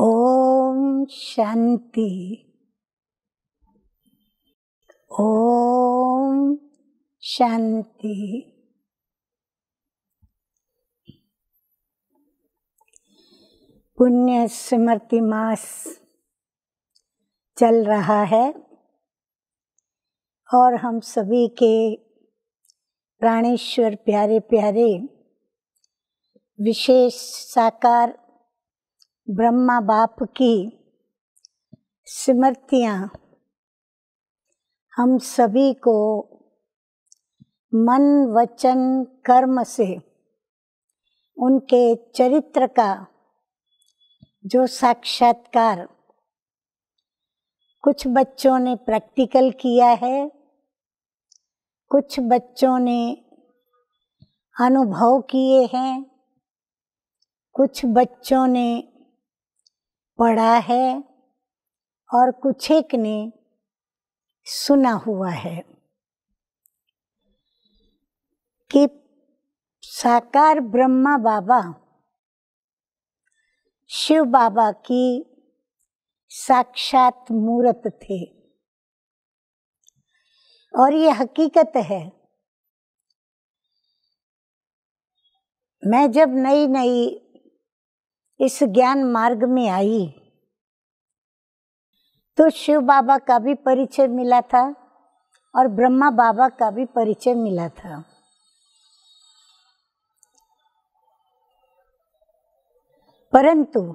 ओम शांति ओम शांति पुण्य स्मृति मास चल रहा है और हम सभी के प्राणेश्वर प्यारे प्यारे विशेष साकार ब्रह्मा बाप की स्मृतियाँ हम सभी को मन वचन कर्म से उनके चरित्र का जो साक्षात्कार कुछ बच्चों ने प्रैक्टिकल किया है कुछ बच्चों ने अनुभव किए हैं कुछ बच्चों ने पढ़ा है और कुछ एक ने सुना हुआ है कि साकार ब्रह्मा बाबा शिव बाबा की साक्षात मूर्त थे और ये हकीकत है मैं जब नई नई इस ज्ञान मार्ग में आई तो शिव बाबा का भी परिचय मिला था और ब्रह्मा बाबा का भी परिचय मिला था परंतु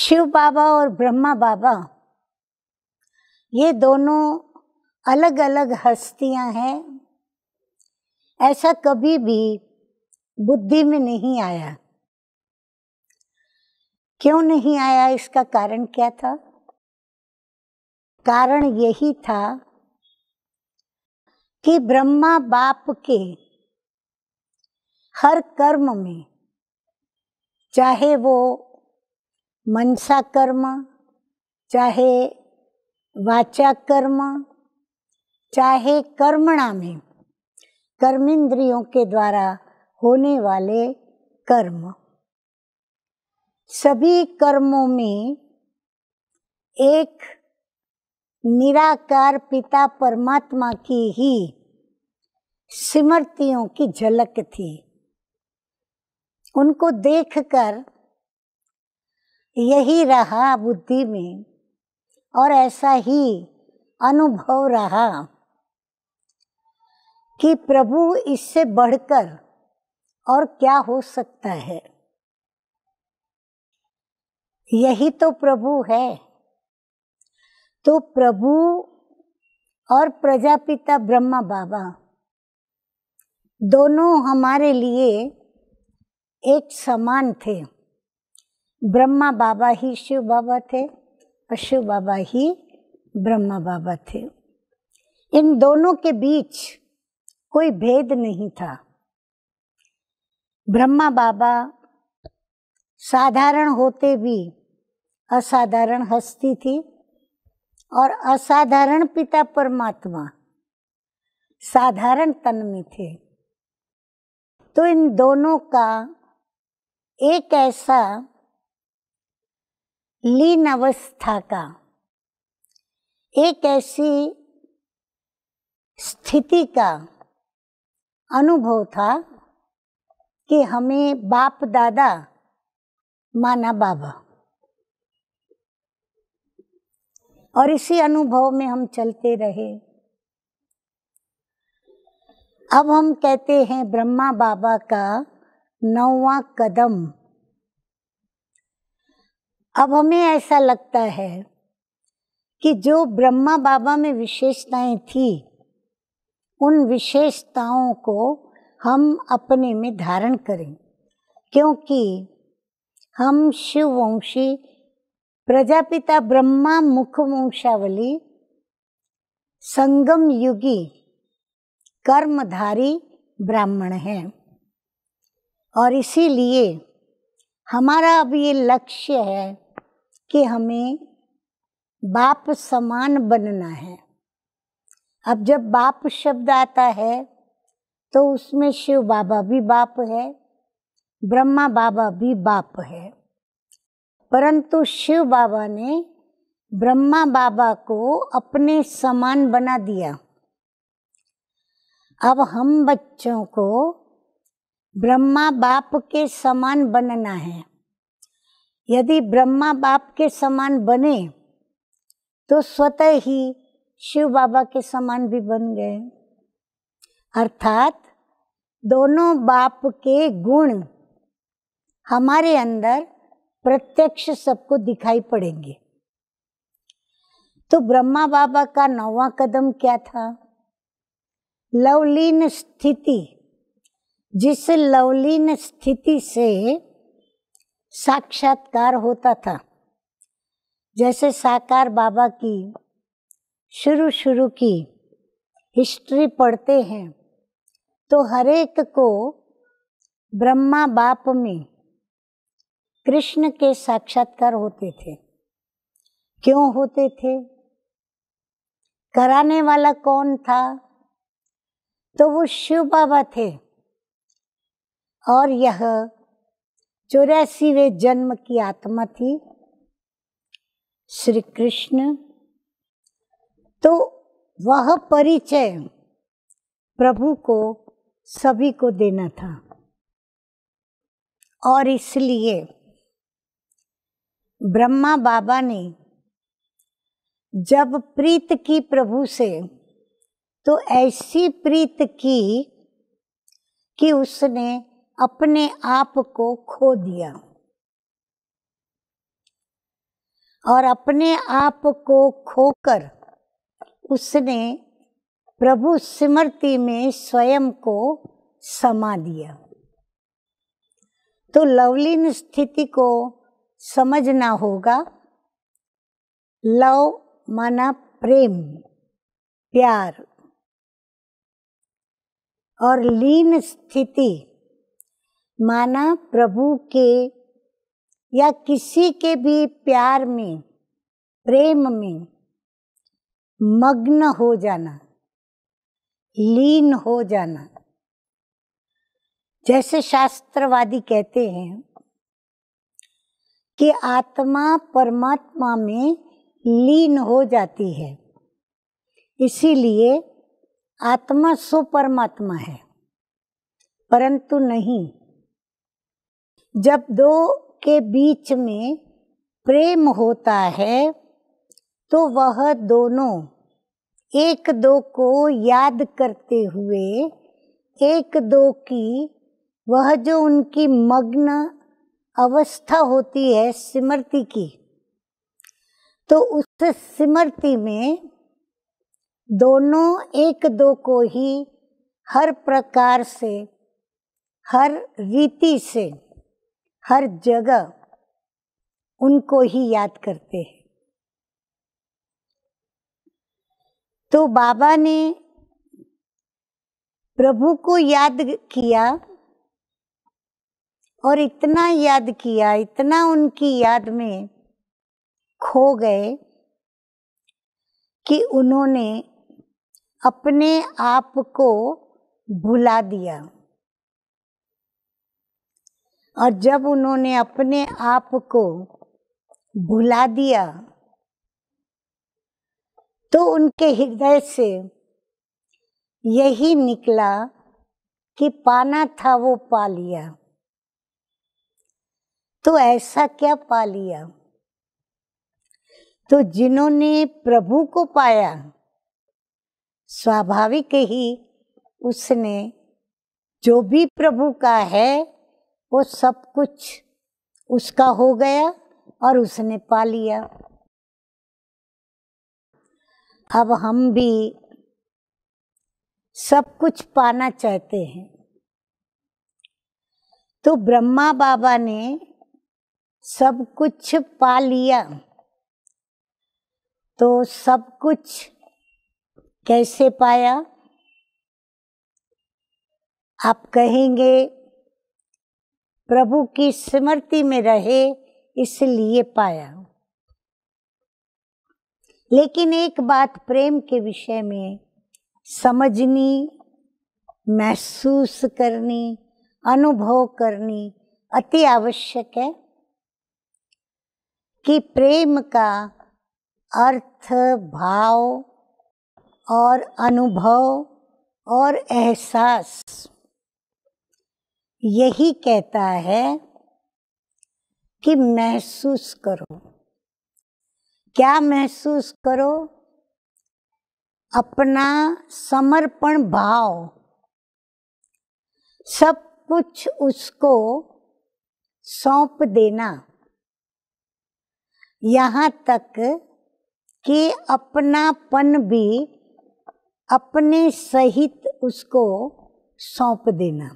शिव बाबा और ब्रह्मा बाबा ये दोनों अलग अलग हस्तियां हैं ऐसा कभी भी बुद्धि में नहीं आया क्यों नहीं आया इसका कारण क्या था कारण यही था कि ब्रह्मा बाप के हर कर्म में चाहे वो मनसा कर्म चाहे वाचा कर्म चाहे कर्मणा में कर्मेंद्रियों के द्वारा होने वाले कर्म सभी कर्मों में एक निराकार पिता परमात्मा की ही स्मृतियों की झलक थी उनको देखकर यही रहा बुद्धि में और ऐसा ही अनुभव रहा कि प्रभु इससे बढ़कर और क्या हो सकता है यही तो प्रभु है तो प्रभु और प्रजापिता ब्रह्मा बाबा दोनों हमारे लिए एक समान थे ब्रह्मा बाबा ही शिव बाबा थे और शिव बाबा ही ब्रह्मा बाबा थे इन दोनों के बीच कोई भेद नहीं था ब्रह्मा बाबा साधारण होते भी असाधारण हस्ती थी और असाधारण पिता परमात्मा साधारण तन में थे तो इन दोनों का एक ऐसा लीन अवस्था का एक ऐसी स्थिति का अनुभव था कि हमें बाप दादा माना बाबा और इसी अनुभव में हम चलते रहे अब हम कहते हैं ब्रह्मा बाबा का नौवा कदम अब हमें ऐसा लगता है कि जो ब्रह्मा बाबा में विशेषताएं थी उन विशेषताओं को हम अपने में धारण करें क्योंकि हम शिववंशी प्रजापिता ब्रह्मा मुखवंशावली संगम युगी कर्मधारी ब्राह्मण हैं और इसीलिए हमारा अब ये लक्ष्य है कि हमें बाप समान बनना है अब जब बाप शब्द आता है तो उसमें शिव बाबा भी बाप है ब्रह्मा बाबा भी बाप है परंतु शिव बाबा ने ब्रह्मा बाबा को अपने समान बना दिया अब हम बच्चों को ब्रह्मा बाप के समान बनना है यदि ब्रह्मा बाप के समान बने तो स्वतः ही शिव बाबा के समान भी बन गए अर्थात दोनों बाप के गुण हमारे अंदर प्रत्यक्ष सबको दिखाई पड़ेंगे तो ब्रह्मा बाबा का नौवा कदम क्या था लवलीन स्थिति जिस लवलीन स्थिति से साक्षात्कार होता था जैसे साकार बाबा की शुरू शुरू की हिस्ट्री पढ़ते हैं तो हरेक को ब्रह्मा बाप में कृष्ण के साक्षात्कार होते थे क्यों होते थे कराने वाला कौन था तो वो शिव बाबा थे और यह चौरासीवे जन्म की आत्मा थी श्री कृष्ण तो वह परिचय प्रभु को सभी को देना था और इसलिए ब्रह्मा बाबा ने जब प्रीत की प्रभु से तो ऐसी प्रीत की कि उसने अपने आप को खो दिया और अपने आप को खोकर उसने प्रभु स्मृति में स्वयं को समा दिया तो लवलीन स्थिति को समझना होगा लव माना प्रेम प्यार और लीन स्थिति माना प्रभु के या किसी के भी प्यार में प्रेम में मग्न हो जाना लीन हो जाना जैसे शास्त्रवादी कहते हैं कि आत्मा परमात्मा में लीन हो जाती है इसीलिए आत्मा सो परमात्मा है परंतु नहीं जब दो के बीच में प्रेम होता है तो वह दोनों एक दो को याद करते हुए एक दो की वह जो उनकी मग्न अवस्था होती है स्मृति की तो उस स्मृति में दोनों एक दो को ही हर प्रकार से हर रीति से हर जगह उनको ही याद करते हैं तो बाबा ने प्रभु को याद किया और इतना याद किया इतना उनकी याद में खो गए कि उन्होंने अपने आप को भुला दिया और जब उन्होंने अपने आप को भुला दिया तो उनके हृदय से यही निकला कि पाना था वो पा लिया तो ऐसा क्या पा लिया तो जिन्होंने प्रभु को पाया स्वाभाविक ही उसने जो भी प्रभु का है वो सब कुछ उसका हो गया और उसने पा लिया अब हम भी सब कुछ पाना चाहते हैं तो ब्रह्मा बाबा ने सब कुछ पा लिया तो सब कुछ कैसे पाया आप कहेंगे प्रभु की स्मृति में रहे इसलिए पाया लेकिन एक बात प्रेम के विषय में समझनी महसूस करनी अनुभव करनी अति आवश्यक है कि प्रेम का अर्थ भाव और अनुभव और एहसास यही कहता है कि महसूस करो क्या महसूस करो अपना समर्पण भाव सब कुछ उसको सौंप देना यहाँ तक कि अपनापन भी अपने सहित उसको सौंप देना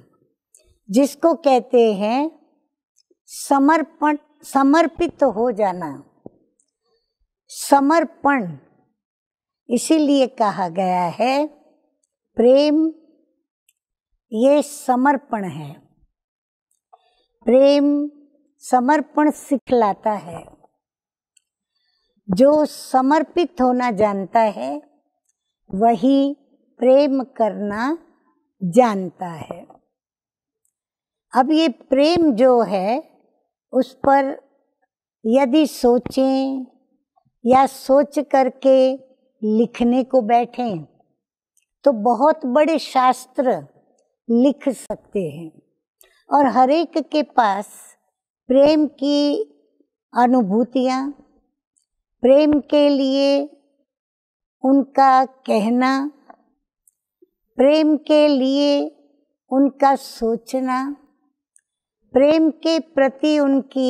जिसको कहते हैं समर्पण समर्पित हो जाना समर्पण इसीलिए कहा गया है प्रेम ये समर्पण है प्रेम समर्पण सिखलाता है जो समर्पित होना जानता है वही प्रेम करना जानता है अब ये प्रेम जो है उस पर यदि सोचें या सोच करके लिखने को बैठें तो बहुत बड़े शास्त्र लिख सकते हैं और हर एक के पास प्रेम की अनुभूतियाँ प्रेम के लिए उनका कहना प्रेम के लिए उनका सोचना प्रेम के प्रति उनकी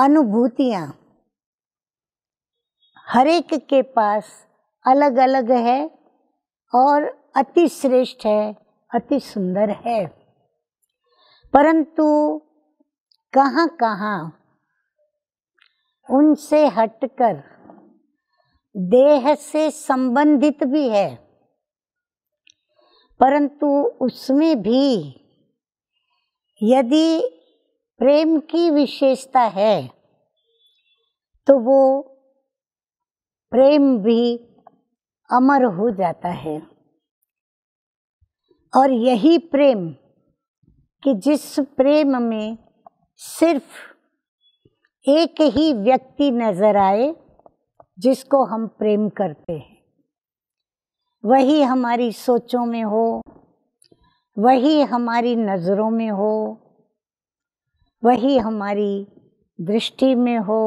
अनुभूतियाँ हर एक के पास अलग अलग है और अति श्रेष्ठ है अति सुंदर है परंतु कहाँ कहाँ उनसे हटकर देह से संबंधित भी है परंतु उसमें भी यदि प्रेम की विशेषता है तो वो प्रेम भी अमर हो जाता है और यही प्रेम कि जिस प्रेम में सिर्फ एक ही व्यक्ति नज़र आए जिसको हम प्रेम करते हैं वही हमारी सोचों में हो वही हमारी नज़रों में हो वही हमारी दृष्टि में हो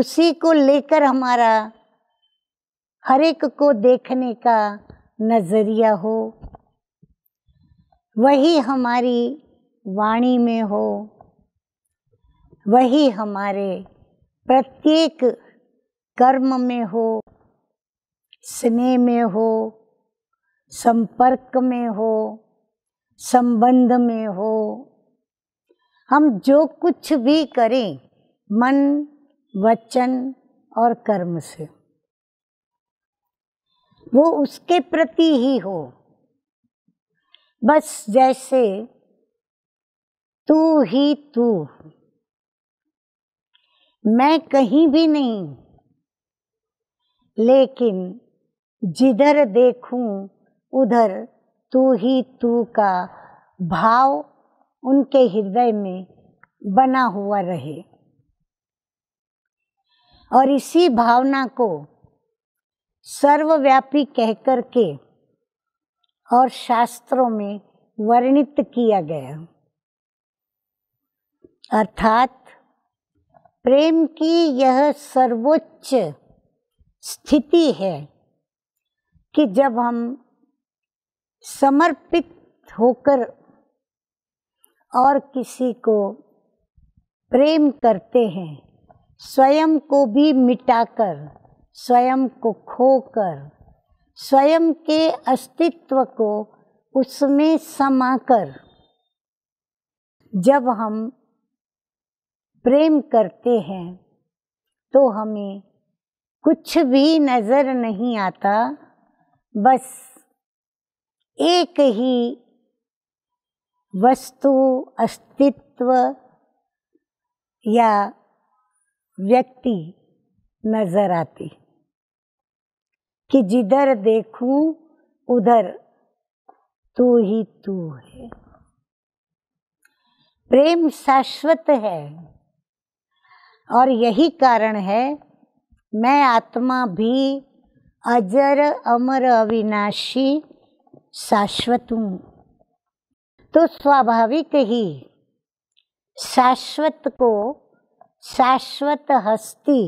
उसी को लेकर हमारा हर एक को देखने का नज़रिया हो वही हमारी वाणी में हो वही हमारे प्रत्येक कर्म में हो स्नेह में हो संपर्क में हो संबंध में हो हम जो कुछ भी करें मन वचन और कर्म से वो उसके प्रति ही हो बस जैसे तू ही तू मैं कहीं भी नहीं लेकिन जिधर देखूं उधर तू ही तू का भाव उनके हृदय में बना हुआ रहे और इसी भावना को सर्वव्यापी कहकर के और शास्त्रों में वर्णित किया गया अर्थात प्रेम की यह सर्वोच्च स्थिति है कि जब हम समर्पित होकर और किसी को प्रेम करते हैं स्वयं को भी मिटाकर स्वयं को खोकर स्वयं के अस्तित्व को उसमें समाकर जब हम प्रेम करते हैं तो हमें कुछ भी नज़र नहीं आता बस एक ही वस्तु अस्तित्व या व्यक्ति नजर आती कि जिधर देखूं उधर तू ही तू है प्रेम शाश्वत है और यही कारण है मैं आत्मा भी अजर अमर अविनाशी शाश्वत हूँ तो स्वाभाविक ही शाश्वत को शाश्वत हस्ती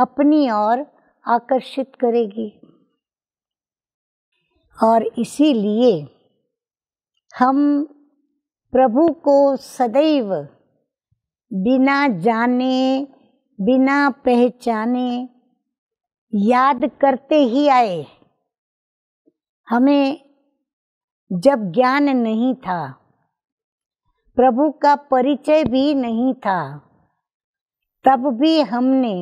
अपनी ओर आकर्षित करेगी और इसीलिए हम प्रभु को सदैव बिना जाने बिना पहचाने याद करते ही आए हमें जब ज्ञान नहीं था प्रभु का परिचय भी नहीं था तब भी हमने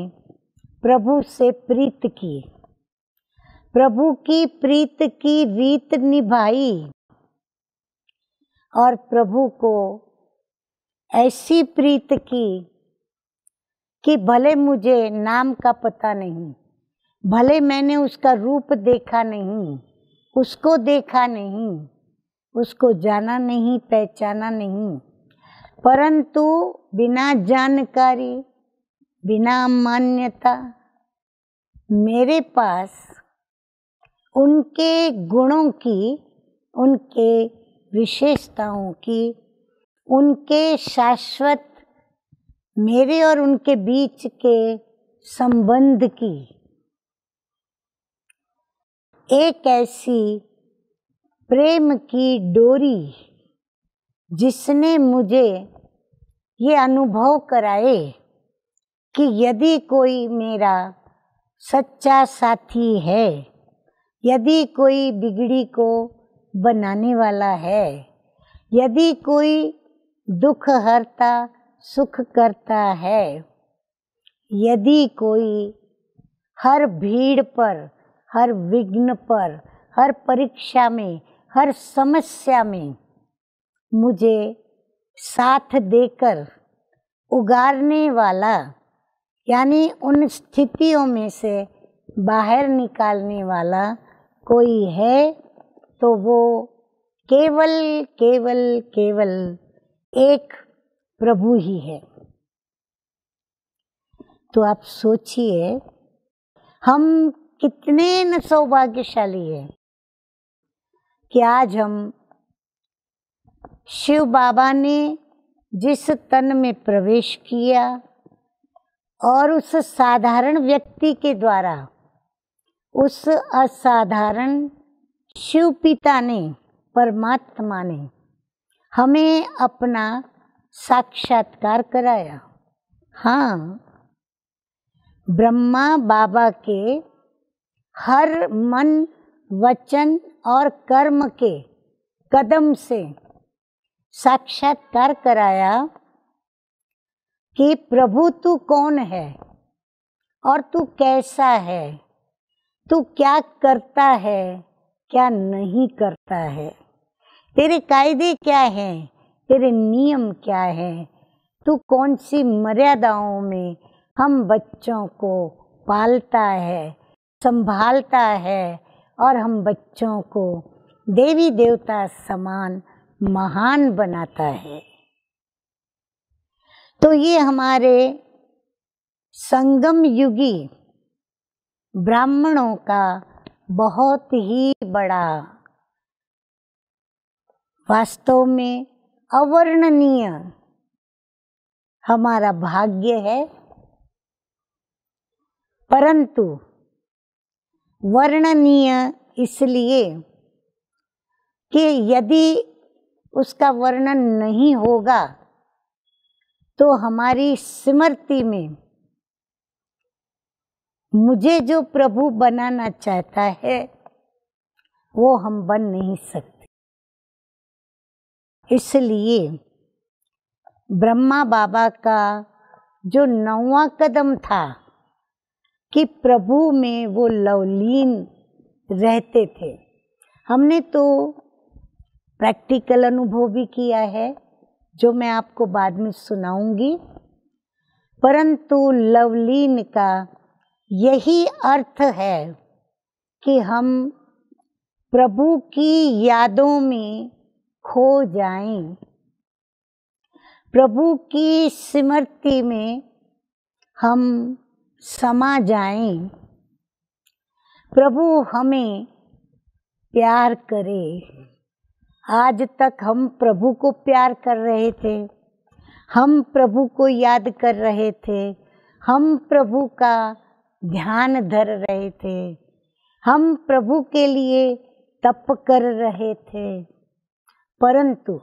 प्रभु से प्रीत की प्रभु की प्रीत की रीत निभाई और प्रभु को ऐसी प्रीत की कि भले मुझे नाम का पता नहीं भले मैंने उसका रूप देखा नहीं उसको देखा नहीं उसको जाना नहीं पहचाना नहीं परंतु बिना जानकारी बिना मान्यता मेरे पास उनके गुणों की उनके विशेषताओं की उनके शाश्वत मेरे और उनके बीच के संबंध की एक ऐसी प्रेम की डोरी जिसने मुझे ये अनुभव कराए कि यदि कोई मेरा सच्चा साथी है यदि कोई बिगड़ी को बनाने वाला है यदि कोई दुख हरता सुख करता है यदि कोई हर भीड़ पर हर विघ्न पर हर परीक्षा में हर समस्या में मुझे साथ देकर उगारने वाला यानी उन स्थितियों में से बाहर निकालने वाला कोई है तो वो केवल केवल केवल एक प्रभु ही है तो आप सोचिए हम कितने न सौभाग्यशाली हैं कि आज हम शिव बाबा ने जिस तन में प्रवेश किया और उस साधारण व्यक्ति के द्वारा उस असाधारण शिव पिता ने परमात्मा ने हमें अपना साक्षात्कार कराया हाँ ब्रह्मा बाबा के हर मन वचन और कर्म के कदम से साक्षात्कार कराया कि प्रभु तू कौन है और तू कैसा है तू क्या करता है क्या नहीं करता है तेरे कायदे क्या हैं तेरे नियम क्या हैं तू कौन सी मर्यादाओं में हम बच्चों को पालता है संभालता है और हम बच्चों को देवी देवता समान महान बनाता है तो ये हमारे संगम युगी ब्राह्मणों का बहुत ही बड़ा वास्तव में अवर्णनीय हमारा भाग्य है परंतु वर्णनीय इसलिए कि यदि उसका वर्णन नहीं होगा तो हमारी स्मृति में मुझे जो प्रभु बनाना चाहता है वो हम बन नहीं सकते इसलिए ब्रह्मा बाबा का जो नौवा कदम था कि प्रभु में वो लवलीन रहते थे हमने तो प्रैक्टिकल अनुभव भी किया है जो मैं आपको बाद में सुनाऊंगी परंतु लवलीन का यही अर्थ है कि हम प्रभु की यादों में खो जाएं, प्रभु की स्मृति में हम समा जाएं, प्रभु हमें प्यार करे आज तक हम प्रभु को प्यार कर रहे थे हम प्रभु को याद कर रहे थे हम प्रभु का ध्यान धर रहे थे हम प्रभु के लिए तप कर रहे थे परंतु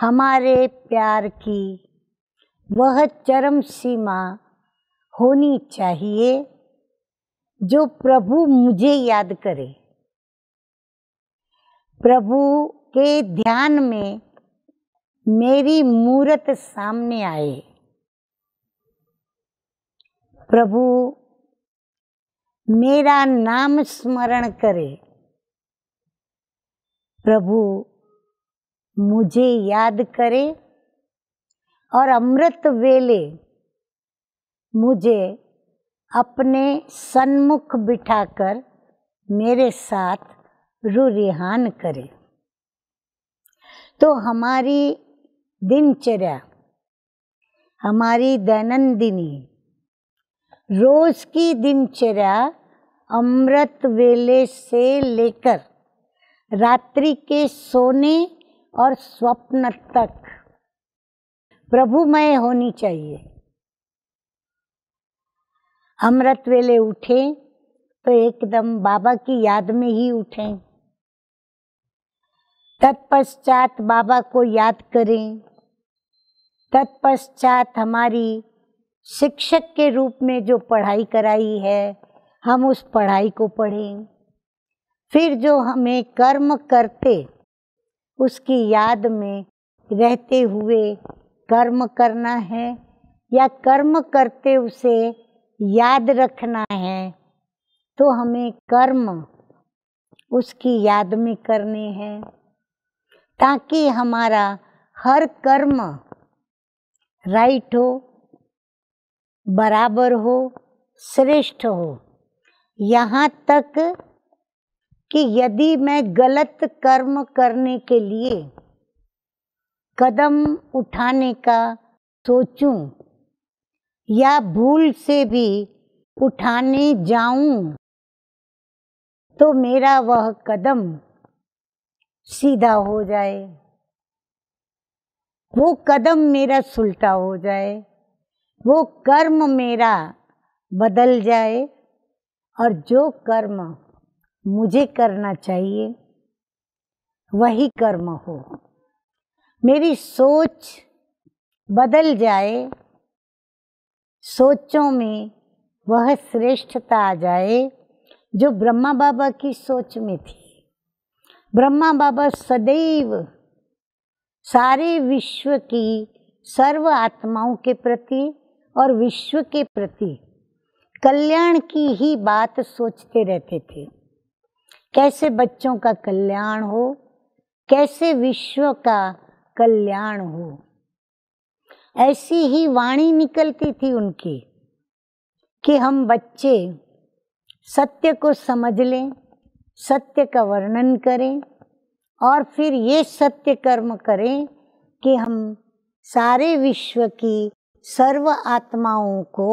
हमारे प्यार की वह चरम सीमा होनी चाहिए जो प्रभु मुझे याद करे प्रभु के ध्यान में मेरी मूर्त सामने आए प्रभु मेरा नाम स्मरण करे प्रभु मुझे याद करे और अमृत वेले मुझे अपने सन्मुख बिठाकर मेरे साथ रुरिहान करे तो हमारी दिनचर्या हमारी दैनंदिनी रोज की दिनचर्या अमृत वेले से लेकर रात्रि के सोने और स्वप्न तक प्रभुमय होनी चाहिए अमृत वेले उठें तो एकदम बाबा की याद में ही उठें तत्पश्चात बाबा को याद करें तत्पश्चात हमारी शिक्षक के रूप में जो पढ़ाई कराई है हम उस पढ़ाई को पढ़ें फिर जो हमें कर्म करते उसकी याद में रहते हुए कर्म करना है या कर्म करते उसे याद रखना है तो हमें कर्म उसकी याद में करने हैं ताकि हमारा हर कर्म राइट हो बराबर हो श्रेष्ठ हो यहाँ तक कि यदि मैं गलत कर्म करने के लिए कदम उठाने का सोचूं या भूल से भी उठाने जाऊं तो मेरा वह कदम सीधा हो जाए वो कदम मेरा सुलटा हो जाए वो कर्म मेरा बदल जाए और जो कर्म मुझे करना चाहिए वही कर्म हो मेरी सोच बदल जाए सोचों में वह श्रेष्ठता आ जाए जो ब्रह्मा बाबा की सोच में थी ब्रह्मा बाबा सदैव सारे विश्व की सर्व आत्माओं के प्रति और विश्व के प्रति कल्याण की ही बात सोचते रहते थे कैसे बच्चों का कल्याण हो कैसे विश्व का कल्याण हो ऐसी ही वाणी निकलती थी उनकी कि हम बच्चे सत्य को समझ लें सत्य का वर्णन करें और फिर ये सत्य कर्म करें कि हम सारे विश्व की सर्व आत्माओं को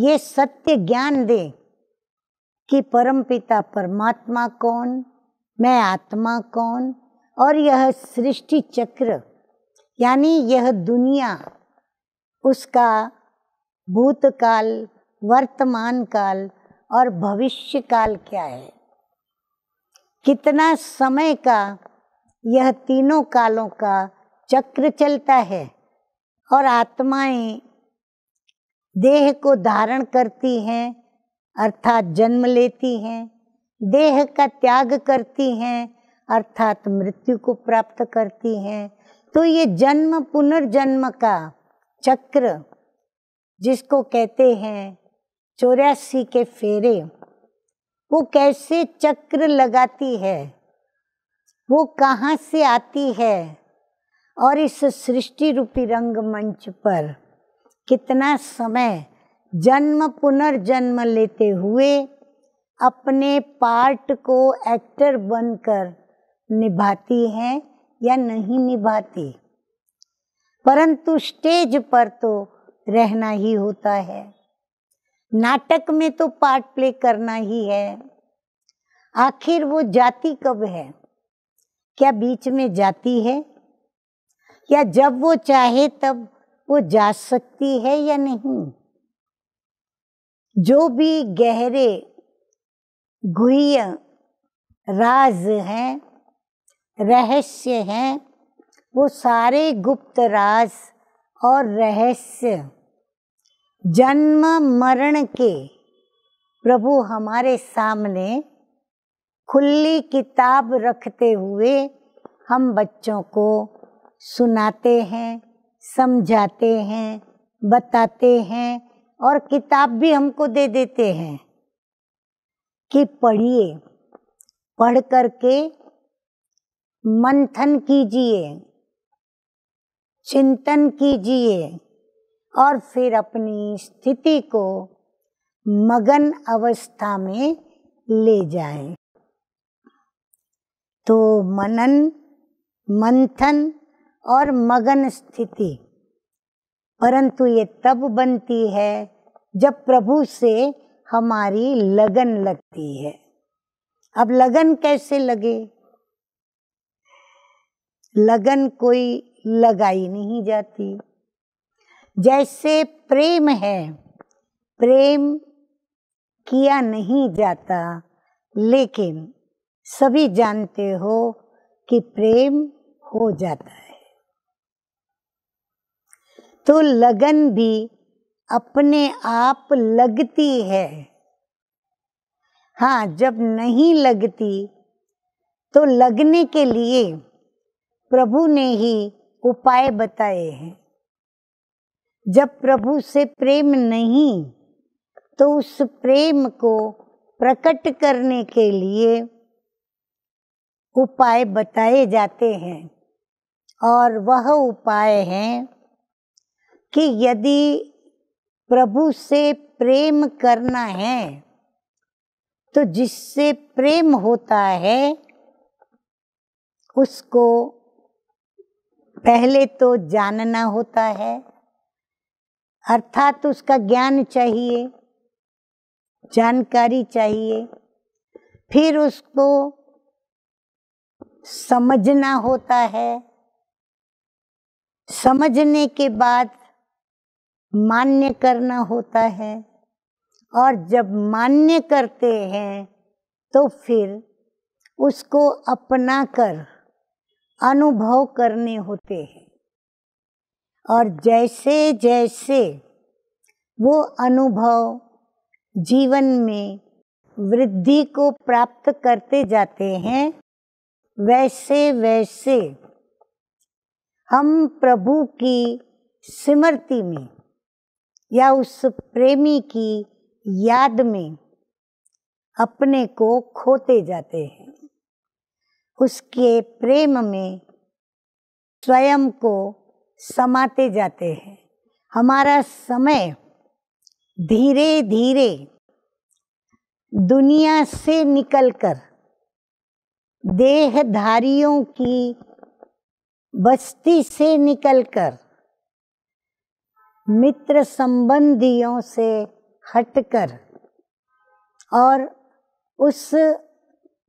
ये सत्य ज्ञान दें कि परमपिता परमात्मा कौन मैं आत्मा कौन और यह सृष्टि चक्र यानी यह दुनिया उसका भूतकाल वर्तमान काल और भविष्य काल क्या है कितना समय का यह तीनों कालों का चक्र चलता है और आत्माएं देह को धारण करती हैं अर्थात जन्म लेती हैं देह का त्याग करती हैं अर्थात मृत्यु को प्राप्त करती हैं तो ये जन्म पुनर्जन्म का चक्र जिसको कहते हैं चौरासी के फेरे वो कैसे चक्र लगाती है वो कहाँ से आती है और इस सृष्टि रूपी रंगमंच पर कितना समय जन्म पुनर्जन्म लेते हुए अपने पार्ट को एक्टर बनकर निभाती है या नहीं निभाती परंतु स्टेज पर तो रहना ही होता है नाटक में तो पार्ट प्ले करना ही है आखिर वो जाती कब है क्या बीच में जाती है या जब वो चाहे तब वो जा सकती है या नहीं जो भी गहरे गुह्य राज हैं रहस्य हैं वो सारे गुप्त राज और रहस्य जन्म मरण के प्रभु हमारे सामने खुली किताब रखते हुए हम बच्चों को सुनाते हैं समझाते हैं बताते हैं और किताब भी हमको दे देते हैं कि पढ़िए पढ़ कर के मंथन कीजिए चिंतन कीजिए और फिर अपनी स्थिति को मगन अवस्था में ले जाए तो मनन मंथन और मगन स्थिति परंतु ये तब बनती है जब प्रभु से हमारी लगन लगती है अब लगन कैसे लगे लगन कोई लगाई नहीं जाती जैसे प्रेम है प्रेम किया नहीं जाता लेकिन सभी जानते हो कि प्रेम हो जाता है तो लगन भी अपने आप लगती है हाँ जब नहीं लगती तो लगने के लिए प्रभु ने ही उपाय बताए हैं जब प्रभु से प्रेम नहीं तो उस प्रेम को प्रकट करने के लिए उपाय बताए जाते हैं और वह उपाय हैं कि यदि प्रभु से प्रेम करना है तो जिससे प्रेम होता है उसको पहले तो जानना होता है अर्थात उसका ज्ञान चाहिए जानकारी चाहिए फिर उसको समझना होता है समझने के बाद मान्य करना होता है और जब मान्य करते हैं तो फिर उसको अपना कर अनुभव करने होते हैं और जैसे जैसे वो अनुभव जीवन में वृद्धि को प्राप्त करते जाते हैं वैसे वैसे हम प्रभु की स्मृति में या उस प्रेमी की याद में अपने को खोते जाते हैं उसके प्रेम में स्वयं को समाते जाते हैं हमारा समय धीरे धीरे दुनिया से निकलकर देहधारियों की बस्ती से निकलकर मित्र संबंधियों से हटकर और उस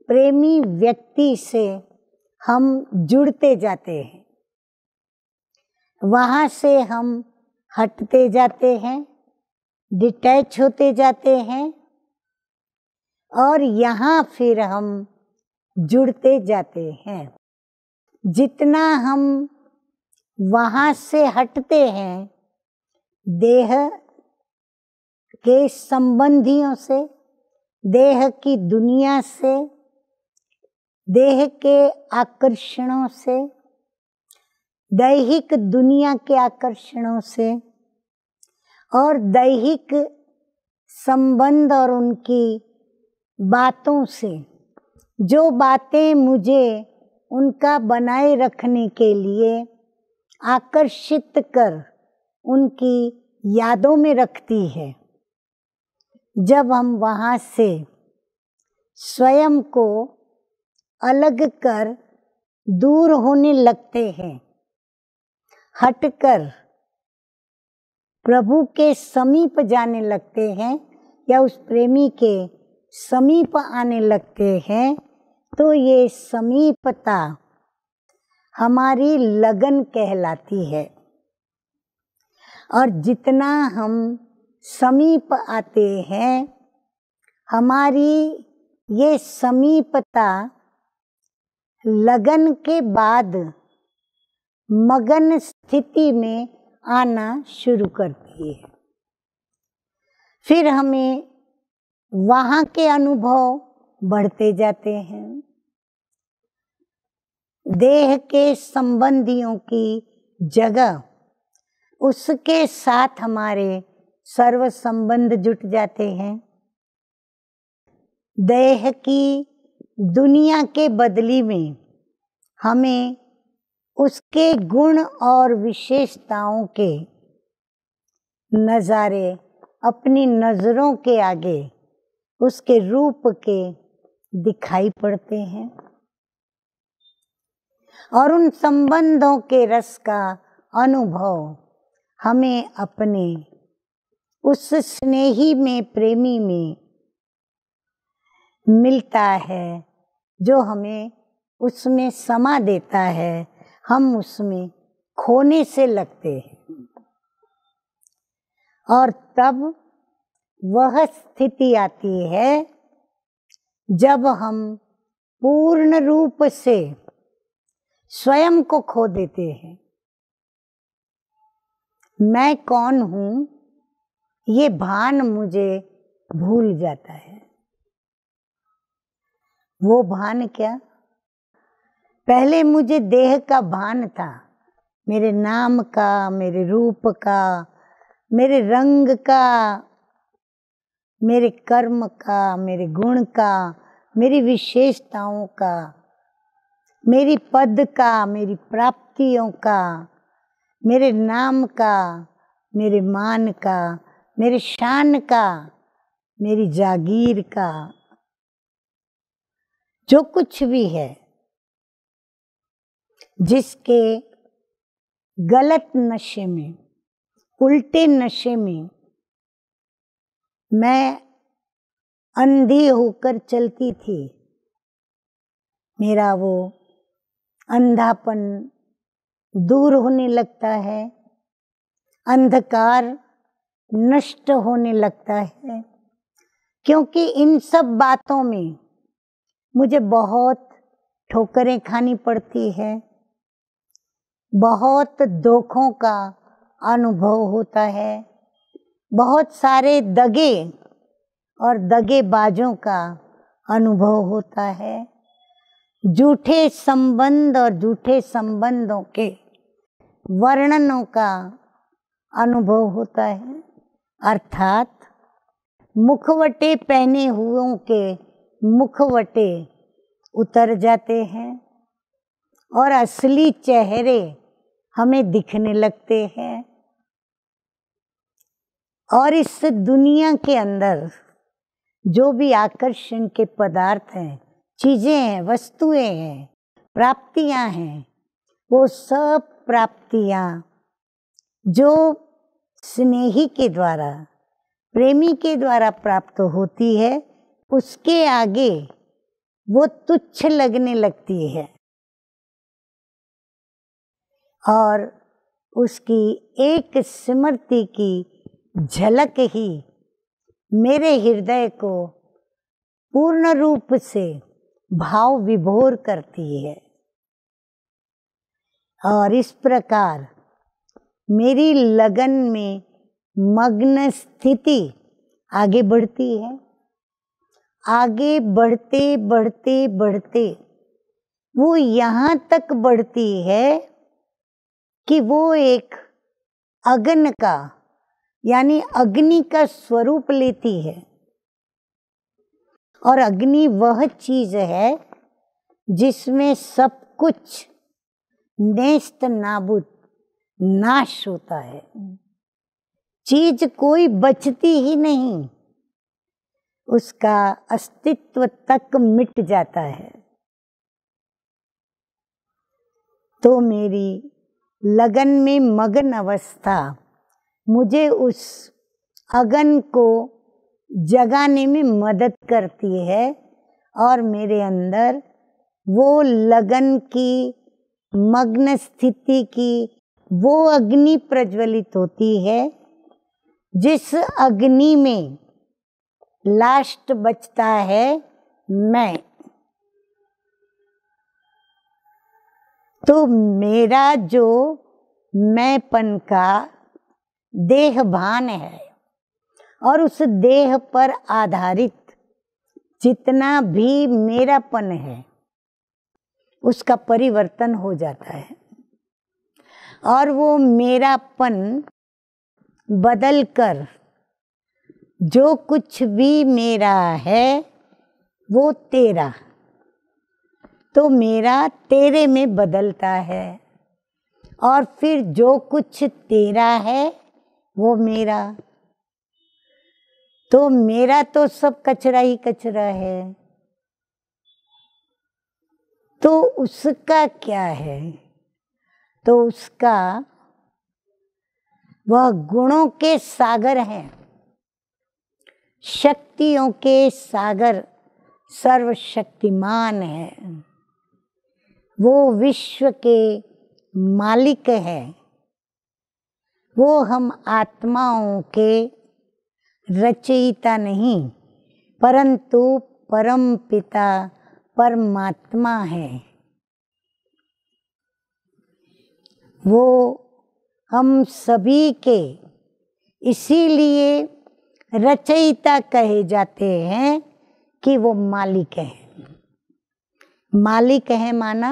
प्रेमी व्यक्ति से हम जुड़ते जाते हैं वहाँ से हम हटते जाते हैं डिटैच होते जाते हैं और यहाँ फिर हम जुड़ते जाते हैं जितना हम वहाँ से हटते हैं देह के संबंधियों से देह की दुनिया से देह के आकर्षणों से दैहिक दुनिया के आकर्षणों से और दैहिक संबंध और उनकी बातों से जो बातें मुझे उनका बनाए रखने के लिए आकर्षित कर उनकी यादों में रखती है जब हम वहाँ से स्वयं को अलग कर दूर होने लगते हैं हटकर प्रभु के समीप जाने लगते हैं या उस प्रेमी के समीप आने लगते हैं तो ये समीपता हमारी लगन कहलाती है और जितना हम समीप आते हैं हमारी ये समीपता लगन के बाद मगन स्थिति में आना शुरू करती है फिर हमें वहाँ के अनुभव बढ़ते जाते हैं देह के संबंधियों की जगह उसके साथ हमारे सर्व संबंध जुट जाते हैं देह की दुनिया के बदली में हमें उसके गुण और विशेषताओं के नज़ारे अपनी नज़रों के आगे उसके रूप के दिखाई पड़ते हैं और उन संबंधों के रस का अनुभव हमें अपने उस स्नेही में प्रेमी में मिलता है जो हमें उसमें समा देता है हम उसमें खोने से लगते हैं और तब वह स्थिति आती है जब हम पूर्ण रूप से स्वयं को खो देते हैं मैं कौन हूं ये भान मुझे भूल जाता है वो भान क्या पहले मुझे देह का भान था मेरे नाम का मेरे रूप का मेरे रंग का मेरे कर्म का मेरे गुण का मेरी विशेषताओं का मेरी पद का मेरी प्राप्तियों का मेरे नाम का मेरे मान का मेरे शान का मेरी जागीर का जो कुछ भी है जिसके गलत नशे में उल्टे नशे में मैं अंधी होकर चलती थी मेरा वो अंधापन दूर होने लगता है अंधकार नष्ट होने लगता है क्योंकि इन सब बातों में मुझे बहुत ठोकरें खानी पड़ती है बहुत दुखों का अनुभव होता है बहुत सारे दगे और दगेबाजों का अनुभव होता है झूठे संबंध और झूठे संबंधों के वर्णनों का अनुभव होता है अर्थात मुखवटे पहने हुओं के मुखवटे उतर जाते हैं और असली चेहरे हमें दिखने लगते हैं और इस दुनिया के अंदर जो भी आकर्षण के पदार्थ हैं चीज़ें हैं वस्तुएं हैं प्राप्तियां हैं वो सब प्राप्तियां जो स्नेही के द्वारा प्रेमी के द्वारा प्राप्त होती है उसके आगे वो तुच्छ लगने लगती है और उसकी एक स्मृति की झलक ही मेरे हृदय को पूर्ण रूप से भाव विभोर करती है और इस प्रकार मेरी लगन में मग्न स्थिति आगे बढ़ती है आगे बढ़ते बढ़ते बढ़ते वो यहाँ तक बढ़ती है कि वो एक अग्न का यानी अग्नि का स्वरूप लेती है और अग्नि वह चीज है जिसमें सब कुछ नेस्त नाबुद नाश होता है चीज कोई बचती ही नहीं उसका अस्तित्व तक मिट जाता है तो मेरी लगन में मगन अवस्था मुझे उस अगन को जगाने में मदद करती है और मेरे अंदर वो लगन की मग्न स्थिति की वो अग्नि प्रज्वलित होती है जिस अग्नि में लास्ट बचता है मैं तो मेरा जो मैंपन का देह भान है और उस देह पर आधारित जितना भी मेरापन है उसका परिवर्तन हो जाता है और वो मेरापन बदल कर जो कुछ भी मेरा है वो तेरा तो मेरा तेरे में बदलता है और फिर जो कुछ तेरा है वो मेरा तो मेरा तो सब कचरा ही कचरा है तो उसका क्या है तो उसका वह गुणों के सागर है शक्तियों के सागर सर्वशक्तिमान है वो विश्व के मालिक हैं वो हम आत्माओं के रचयिता नहीं परंतु परम पिता परमात्मा है वो हम सभी के इसीलिए रचयिता कहे जाते हैं कि वो मालिक हैं मालिक है माना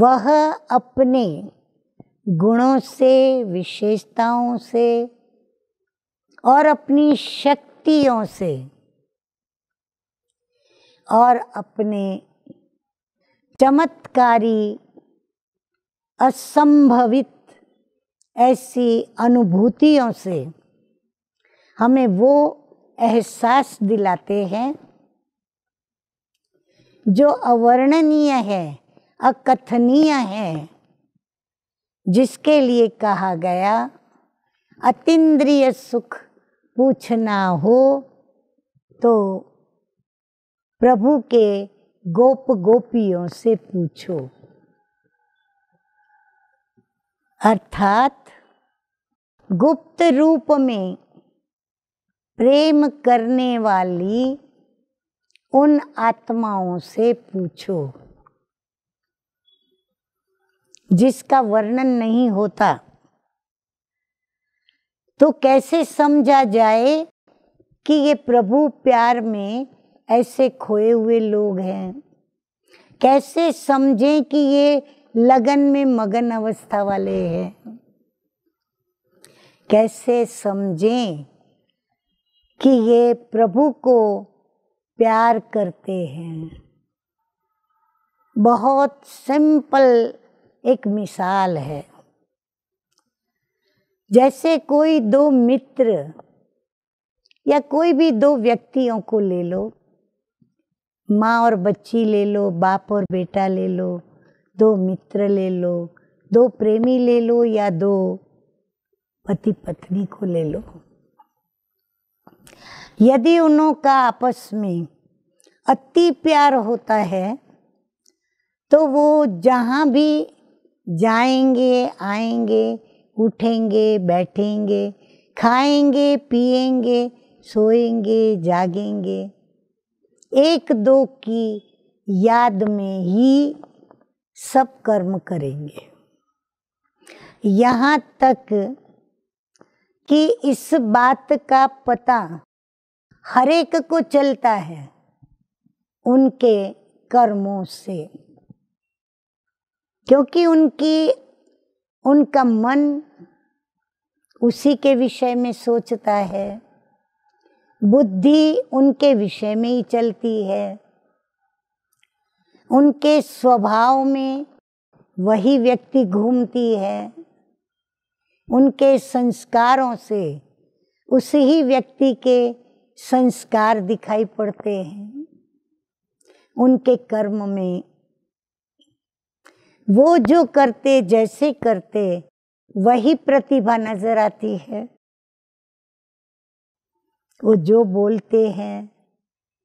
वह अपने गुणों से विशेषताओं से और अपनी शक्तियों से और अपने चमत्कारी असंभवित ऐसी अनुभूतियों से हमें वो एहसास दिलाते हैं जो अवर्णनीय है अकथनीय है जिसके लिए कहा गया अतिद्रिय सुख पूछना हो तो प्रभु के गोप गोपियों से पूछो अर्थात गुप्त रूप में प्रेम करने वाली उन आत्माओं से पूछो जिसका वर्णन नहीं होता तो कैसे समझा जाए कि ये प्रभु प्यार में ऐसे खोए हुए लोग हैं कैसे समझें कि ये लगन में मगन अवस्था वाले हैं कैसे समझें कि ये प्रभु को प्यार करते हैं बहुत सिंपल एक मिसाल है जैसे कोई दो मित्र या कोई भी दो व्यक्तियों को ले लो माँ और बच्ची ले लो बाप और बेटा ले लो दो मित्र ले लो दो प्रेमी ले लो या दो पति पत्नी को ले लो यदि उनों का आपस में अति प्यार होता है तो वो जहाँ भी जाएंगे आएंगे उठेंगे बैठेंगे खाएंगे पिएंगे सोएंगे जागेंगे एक दो की याद में ही सब कर्म करेंगे यहाँ तक कि इस बात का पता हर एक को चलता है उनके कर्मों से क्योंकि उनकी उनका मन उसी के विषय में सोचता है बुद्धि उनके विषय में ही चलती है उनके स्वभाव में वही व्यक्ति घूमती है उनके संस्कारों से उसी ही व्यक्ति के संस्कार दिखाई पड़ते हैं उनके कर्म में वो जो करते जैसे करते वही प्रतिभा नजर आती है वो जो बोलते हैं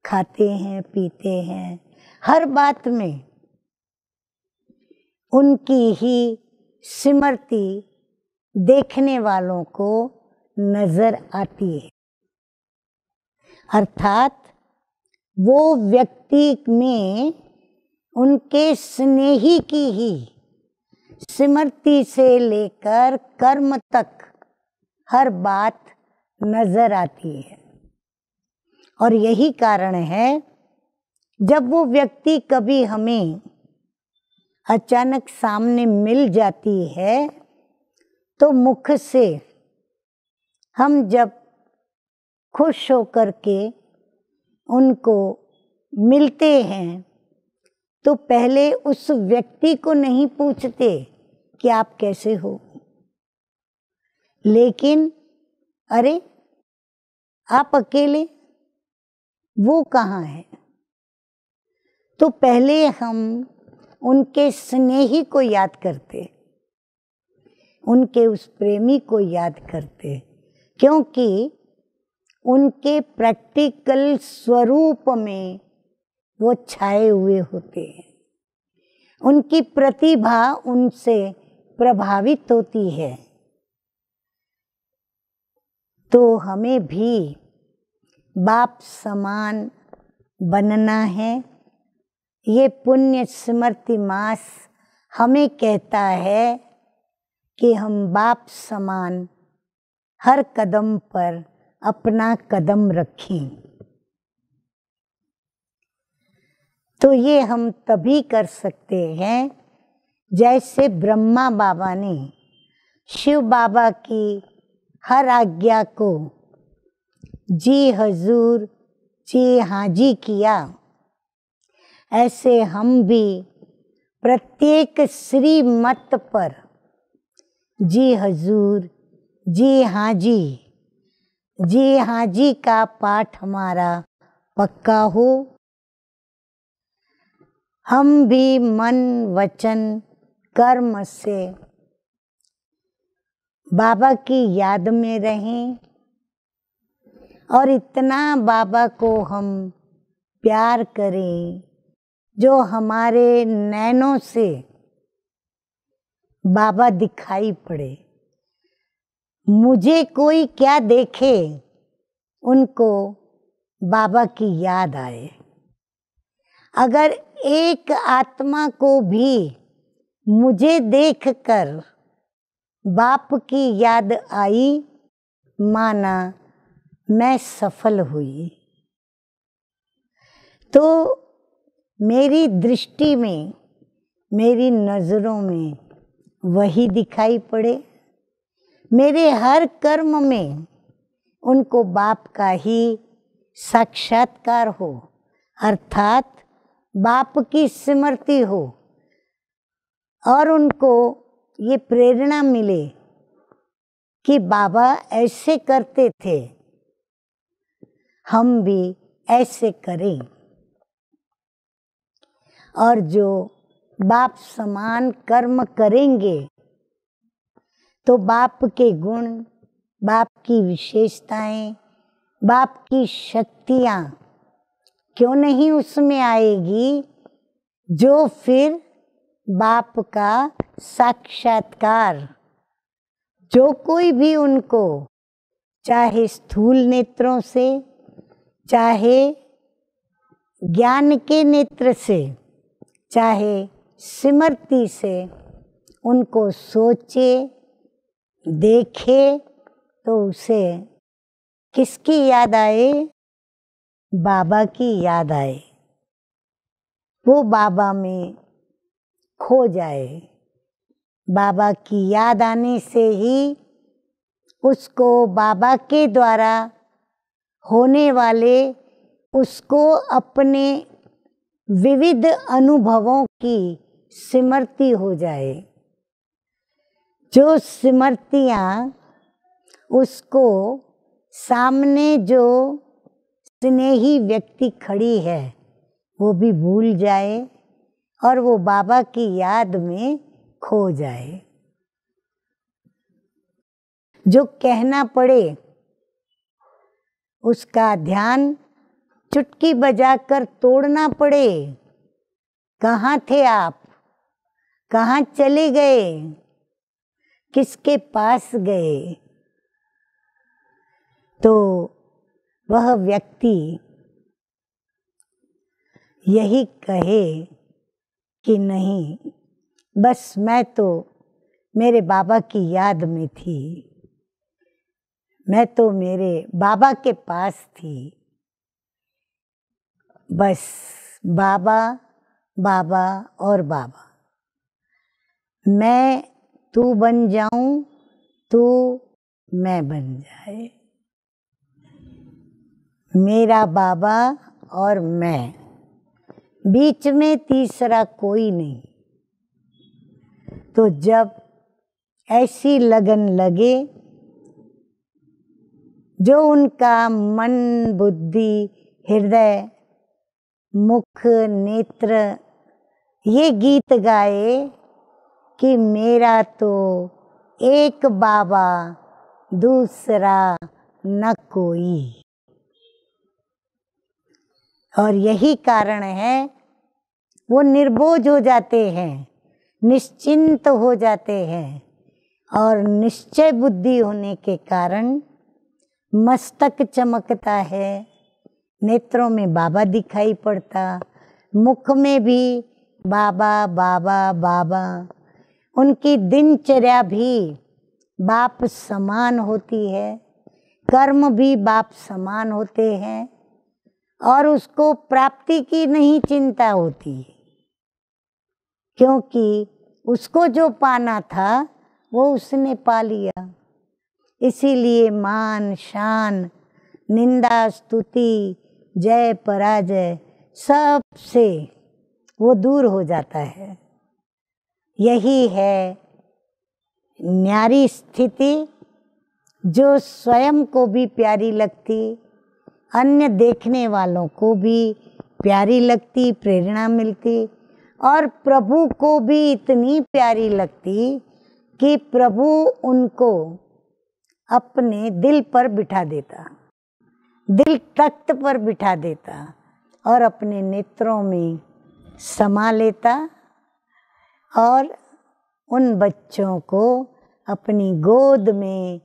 खाते हैं पीते हैं हर बात में उनकी ही स्मृति देखने वालों को नजर आती है अर्थात वो व्यक्ति में उनके स्नेही की ही स्मृति से लेकर कर्म तक हर बात नजर आती है और यही कारण है जब वो व्यक्ति कभी हमें अचानक सामने मिल जाती है तो मुख से हम जब खुश होकर के उनको मिलते हैं तो पहले उस व्यक्ति को नहीं पूछते कि आप कैसे हो लेकिन अरे आप अकेले वो कहाँ है तो पहले हम उनके स्नेही को याद करते उनके उस प्रेमी को याद करते क्योंकि उनके प्रैक्टिकल स्वरूप में वो छाए हुए होते हैं उनकी प्रतिभा उनसे प्रभावित होती है तो हमें भी बाप समान बनना है ये पुण्य स्मृति मास हमें कहता है कि हम बाप समान हर कदम पर अपना कदम रखें तो ये हम तभी कर सकते हैं जैसे ब्रह्मा बाबा ने शिव बाबा की हर आज्ञा को जी हजूर जी हाँ जी किया ऐसे हम भी प्रत्येक श्रीमत पर जी हजूर जी हाँ जी जी हाँ जी का पाठ हमारा पक्का हो हम भी मन वचन कर्म से बाबा की याद में रहें और इतना बाबा को हम प्यार करें जो हमारे नैनों से बाबा दिखाई पड़े मुझे कोई क्या देखे उनको बाबा की याद आए अगर एक आत्मा को भी मुझे देखकर बाप की याद आई माना मैं सफल हुई तो मेरी दृष्टि में मेरी नज़रों में वही दिखाई पड़े मेरे हर कर्म में उनको बाप का ही साक्षात्कार हो अर्थात बाप की स्मृति हो और उनको ये प्रेरणा मिले कि बाबा ऐसे करते थे हम भी ऐसे करें और जो बाप समान कर्म करेंगे तो बाप के गुण बाप की विशेषताएं बाप की शक्तियाँ क्यों नहीं उसमें आएगी जो फिर बाप का साक्षात्कार जो कोई भी उनको चाहे स्थूल नेत्रों से चाहे ज्ञान के नेत्र से चाहे स्मृति से उनको सोचे देखे तो उसे किसकी याद आए बाबा की याद आए वो बाबा में खो जाए बाबा की याद आने से ही उसको बाबा के द्वारा होने वाले उसको अपने विविध अनुभवों की स्मृति हो जाए जो स्मृतियाँ उसको सामने जो स्नेही व्यक्ति खड़ी है वो भी भूल जाए और वो बाबा की याद में खो जाए जो कहना पड़े उसका ध्यान चुटकी बजाकर तोड़ना पड़े कहाँ थे आप कहाँ चले गए किसके पास गए तो वह व्यक्ति यही कहे कि नहीं बस मैं तो मेरे बाबा की याद में थी मैं तो मेरे बाबा के पास थी बस बाबा बाबा और बाबा मैं तू बन जाऊं तू मैं बन जाए मेरा बाबा और मैं बीच में तीसरा कोई नहीं तो जब ऐसी लगन लगे जो उनका मन बुद्धि हृदय मुख नेत्र ये गीत गाए कि मेरा तो एक बाबा दूसरा न कोई और यही कारण है वो निर्बोध हो जाते हैं निश्चिंत हो जाते हैं और निश्चय बुद्धि होने के कारण मस्तक चमकता है नेत्रों में बाबा दिखाई पड़ता मुख में भी बाबा बाबा बाबा उनकी दिनचर्या भी बाप समान होती है कर्म भी बाप समान होते हैं और उसको प्राप्ति की नहीं चिंता होती है क्योंकि उसको जो पाना था वो उसने पा लिया इसीलिए मान शान निंदा स्तुति जय पराजय सब से वो दूर हो जाता है यही है न्यारी स्थिति जो स्वयं को भी प्यारी लगती अन्य देखने वालों को भी प्यारी लगती प्रेरणा मिलती और प्रभु को भी इतनी प्यारी लगती कि प्रभु उनको अपने दिल पर बिठा देता दिल तख्त पर बिठा देता और अपने नेत्रों में समा लेता और उन बच्चों को अपनी गोद में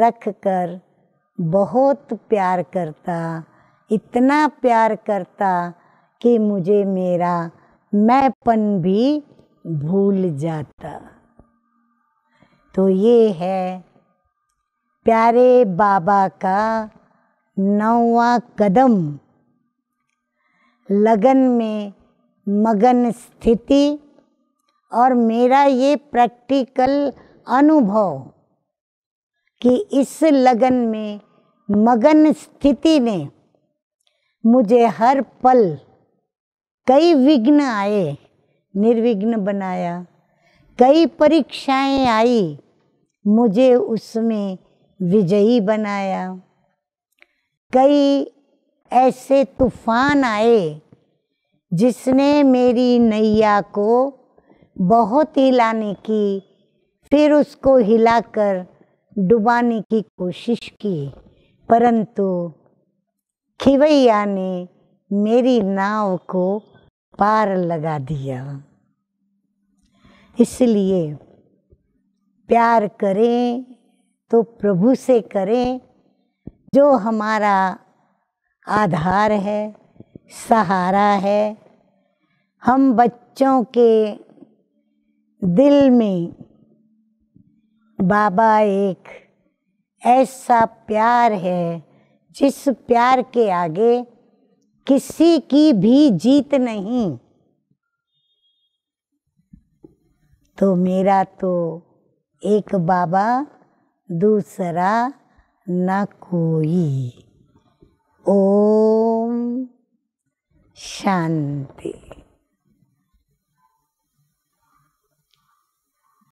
रख कर बहुत प्यार करता इतना प्यार करता कि मुझे मेरा मैंपन भी भूल जाता तो ये है प्यारे बाबा का नौवा कदम लगन में मगन स्थिति और मेरा ये प्रैक्टिकल अनुभव कि इस लगन में मगन स्थिति ने मुझे हर पल कई विघ्न आए निर्विघ्न बनाया कई परीक्षाएं आई मुझे उसमें विजयी बनाया कई ऐसे तूफान आए जिसने मेरी नैया को बहुत हिलाने की फिर उसको हिलाकर डुबाने की कोशिश की परंतु खिवैया ने मेरी नाव को पार लगा दिया इसलिए प्यार करें तो प्रभु से करें जो हमारा आधार है सहारा है हम बच्चों के दिल में बाबा एक ऐसा प्यार है जिस प्यार के आगे किसी की भी जीत नहीं तो मेरा तो एक बाबा दूसरा न कोई ओम शांति